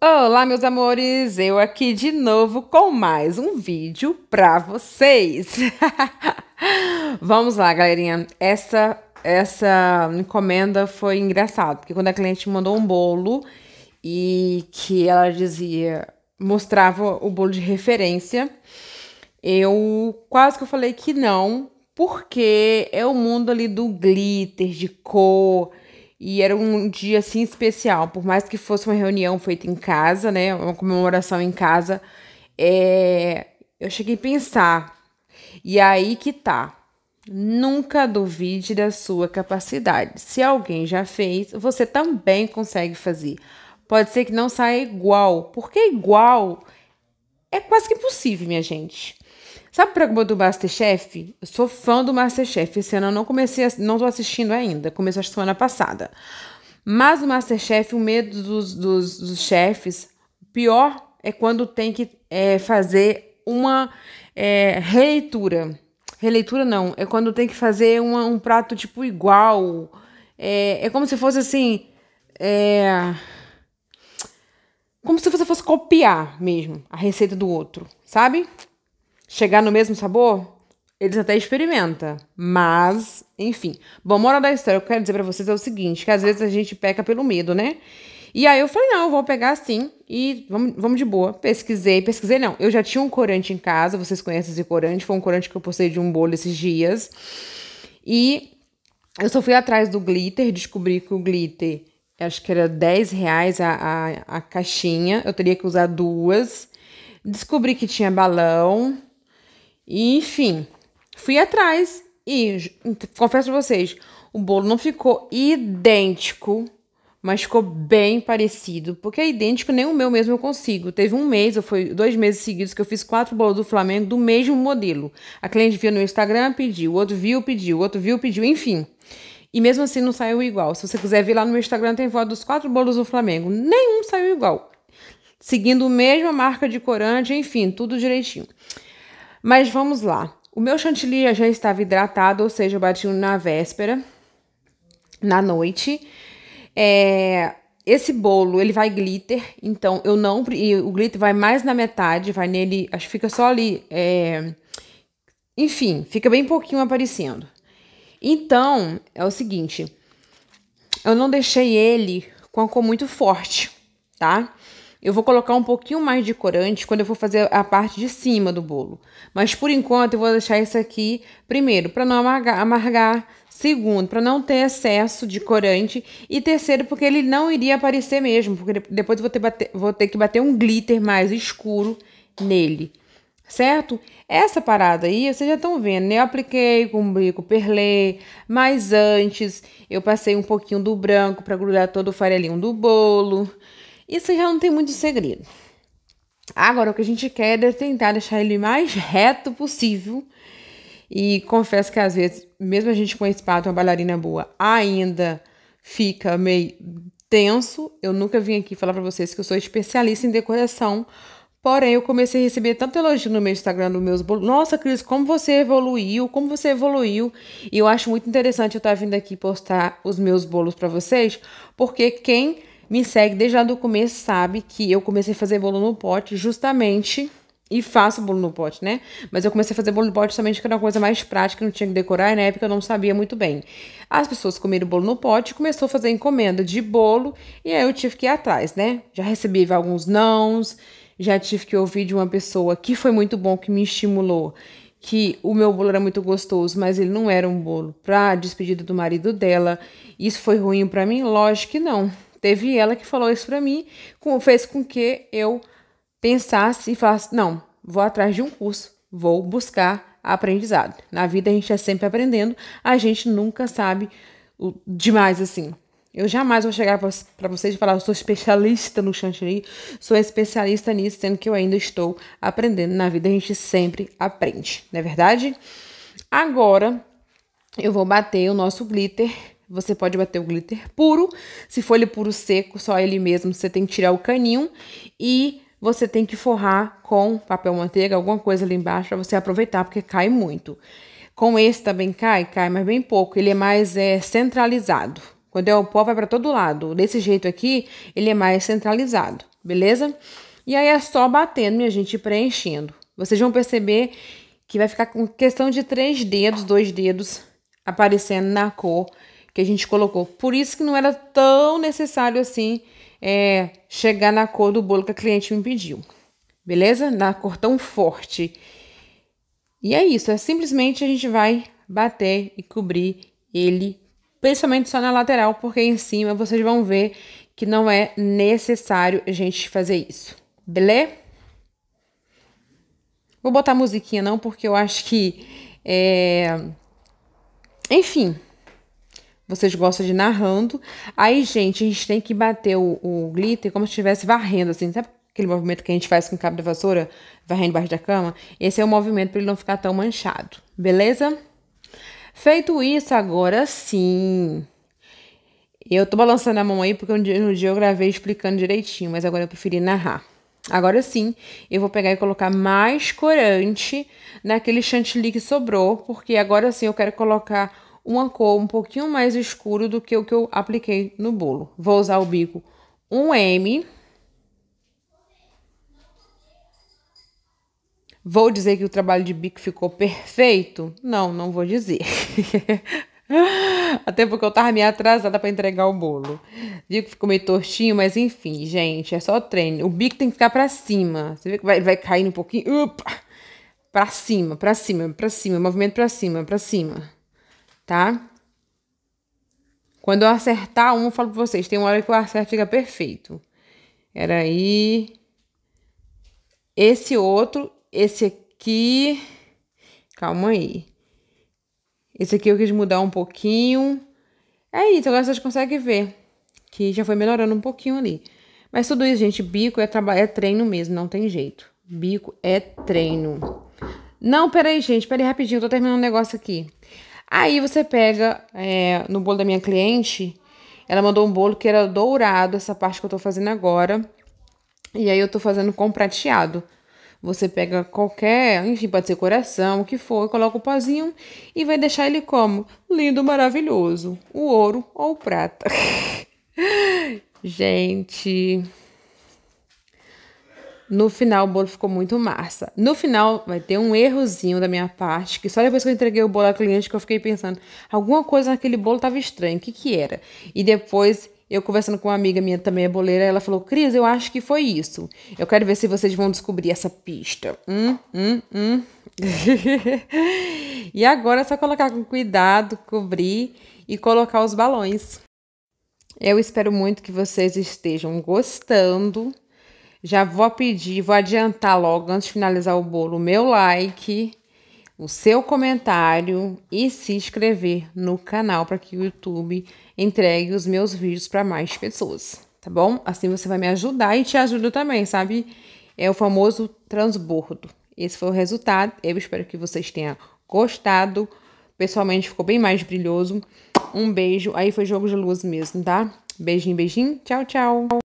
Olá, meus amores! Eu aqui de novo com mais um vídeo para vocês. Vamos lá, galerinha. Essa essa encomenda foi engraçada, porque quando a cliente mandou um bolo e que ela dizia, mostrava o bolo de referência, eu quase que eu falei que não, porque é o mundo ali do glitter, de cor, e era um dia assim especial, por mais que fosse uma reunião feita em casa, né, uma comemoração em casa, é... eu cheguei a pensar. E aí que tá. Nunca duvide da sua capacidade. Se alguém já fez, você também consegue fazer. Pode ser que não saia igual, porque igual é quase que impossível, minha gente. Sabe pra do Masterchef? Eu sou fã do Masterchef. Esse ano eu não comecei, a, não tô assistindo ainda. Começou a semana passada. Mas o Masterchef, o medo dos, dos, dos chefes, pior é quando tem que é, fazer uma é, releitura. Releitura não, é quando tem que fazer uma, um prato tipo igual. É, é como se fosse assim. É, como se você fosse copiar mesmo a receita do outro, sabe? chegar no mesmo sabor, eles até experimentam. Mas, enfim. Bom, moral da história, o que eu quero dizer para vocês é o seguinte: que às vezes a gente peca pelo medo, né? E aí eu falei, não, eu vou pegar assim e vamos, vamos de boa. Pesquisei, pesquisei não. Eu já tinha um corante em casa, vocês conhecem esse corante, foi um corante que eu postei de um bolo esses dias. E eu só fui atrás do glitter, descobri que o glitter, acho que era 10 reais a, a, a caixinha, eu teria que usar duas. Descobri que tinha balão, e, enfim, fui atrás e confesso pra vocês, o bolo não ficou idêntico, mas ficou bem parecido. Porque é idêntico, nem o meu mesmo eu consigo. Teve um mês, ou foi dois meses seguidos, que eu fiz quatro bolos do Flamengo do mesmo modelo. A cliente viu no Instagram, pediu, o outro viu, pediu, o outro viu, pediu, enfim. E mesmo assim não saiu igual. Se você quiser ver lá no meu Instagram, tem foto dos quatro bolos do Flamengo. Nenhum saiu igual. Seguindo a mesma marca de corante, enfim, tudo direitinho. Mas vamos lá. O meu chantilly já estava hidratado, ou seja, eu bati na véspera, na noite. É, esse bolo, ele vai glitter, então eu não... o glitter vai mais na metade, vai nele... Acho que fica só ali... É, enfim, fica bem pouquinho aparecendo. Então, é o seguinte. Eu não deixei ele com a cor muito forte, tá? Eu vou colocar um pouquinho mais de corante quando eu for fazer a parte de cima do bolo. Mas por enquanto eu vou deixar isso aqui, primeiro, para não amargar, amargar, segundo, para não ter excesso de corante e terceiro, porque ele não iria aparecer mesmo, porque depois eu vou ter, bater, vou ter que bater um glitter mais escuro nele, certo? Essa parada aí, vocês já estão vendo, né? Eu apliquei com brico perlé, mas antes eu passei um pouquinho do branco para grudar todo o farelinho do bolo. Isso já não tem muito segredo. Agora, o que a gente quer é tentar deixar ele mais reto possível. E confesso que às vezes, mesmo a gente com a espada, uma bailarina boa, ainda fica meio tenso. Eu nunca vim aqui falar para vocês que eu sou especialista em decoração. Porém, eu comecei a receber tanto elogio no meu Instagram, dos meus bolos. Nossa, Cris, como você evoluiu, como você evoluiu. E eu acho muito interessante eu estar tá vindo aqui postar os meus bolos para vocês, porque quem me segue desde lá do começo sabe que eu comecei a fazer bolo no pote justamente e faço bolo no pote, né? Mas eu comecei a fazer bolo no pote justamente porque era uma coisa mais prática, não tinha que decorar, e na época eu não sabia muito bem. As pessoas comeram bolo no pote, começou a fazer encomenda de bolo, e aí eu tive que ir atrás, né? Já recebi alguns nãos, já tive que ouvir de uma pessoa que foi muito bom, que me estimulou, que o meu bolo era muito gostoso, mas ele não era um bolo para despedida do marido dela. Isso foi ruim para mim? Lógico que não Teve ela que falou isso para mim, fez com que eu pensasse e falasse: não, vou atrás de um curso, vou buscar aprendizado. Na vida a gente é sempre aprendendo, a gente nunca sabe o demais assim. Eu jamais vou chegar para vocês e falar: eu sou especialista no chantilly, sou especialista nisso, sendo que eu ainda estou aprendendo. Na vida a gente sempre aprende, não é verdade? Agora eu vou bater o nosso glitter você pode bater o glitter puro. Se for ele puro seco, só ele mesmo, você tem que tirar o caninho. E você tem que forrar com papel manteiga, alguma coisa ali embaixo, para você aproveitar, porque cai muito. Com esse também cai? Cai, mas bem pouco. Ele é mais é, centralizado. Quando é o pó, vai para todo lado. Desse jeito aqui, ele é mais centralizado, beleza? E aí é só batendo, minha gente, preenchendo. Vocês vão perceber que vai ficar com questão de três dedos, dois dedos, aparecendo na cor que a gente colocou. Por isso que não era tão necessário assim é, chegar na cor do bolo que a cliente me pediu. Beleza? Na cor tão forte. E é isso, é simplesmente a gente vai bater e cobrir ele, principalmente só na lateral, porque em cima vocês vão ver que não é necessário a gente fazer isso. Beleza? Vou botar musiquinha não, porque eu acho que... É... Enfim, vocês gostam de narrando. Aí, gente, a gente tem que bater o, o glitter como se estivesse varrendo, assim. Sabe aquele movimento que a gente faz com o cabo da vassoura? Varrendo embaixo da cama? Esse é o movimento para ele não ficar tão manchado. Beleza? Feito isso, agora sim... Eu tô balançando a mão aí porque um dia, um dia eu gravei explicando direitinho, mas agora eu preferi narrar. Agora sim, eu vou pegar e colocar mais corante naquele chantilly que sobrou, porque agora sim eu quero colocar uma cor um pouquinho mais escuro do que o que eu apliquei no bolo. Vou usar o bico 1M. Vou dizer que o trabalho de bico ficou perfeito? Não, não vou dizer. Até porque eu tava meio atrasada para entregar o bolo. Digo que ficou meio tortinho, mas enfim, gente, é só treino. O bico tem que ficar para cima. Você vê que vai, vai caindo um pouquinho. Upa! Pra cima, pra cima, pra cima. Movimento pra cima, pra cima tá? Quando eu acertar um, eu falo pra vocês. Tem uma hora que eu acerto fica perfeito. Era aí. Esse outro, esse aqui. Calma aí. Esse aqui eu quis mudar um pouquinho. É isso, agora vocês conseguem ver. Que já foi melhorando um pouquinho ali. Mas tudo isso, gente, bico é, trabalho, é treino mesmo, não tem jeito. Bico é treino. Não, peraí, gente, peraí rapidinho, eu tô terminando um negócio aqui. Aí você pega é, no bolo da minha cliente, ela mandou um bolo que era dourado, essa parte que eu tô fazendo agora. E aí eu tô fazendo com prateado. Você pega qualquer, enfim, pode ser coração, o que for, coloca o pozinho e vai deixar ele como? Lindo, maravilhoso. O ouro ou o prata. Gente, no final, o bolo ficou muito massa. No final, vai ter um errozinho da minha parte, que só depois que eu entreguei o bolo ao cliente que eu fiquei pensando, alguma coisa naquele bolo estava estranha, o que que era? E depois, eu conversando com uma amiga minha também é boleira, ela falou, Cris, eu acho que foi isso. Eu quero ver se vocês vão descobrir essa pista. Hum, hum, hum. e agora é só colocar com cuidado, cobrir e colocar os balões. Eu espero muito que vocês estejam gostando já vou pedir, vou adiantar logo, antes de finalizar o bolo, o meu like, o seu comentário e se inscrever no canal para que o YouTube entregue os meus vídeos para mais pessoas, tá bom? Assim você vai me ajudar e te ajudo também, sabe? É o famoso transbordo. Esse foi o resultado. Eu espero que vocês tenham gostado. Pessoalmente ficou bem mais brilhoso. Um beijo. Aí foi jogo de luz mesmo, tá? Beijinho, beijinho. Tchau, tchau.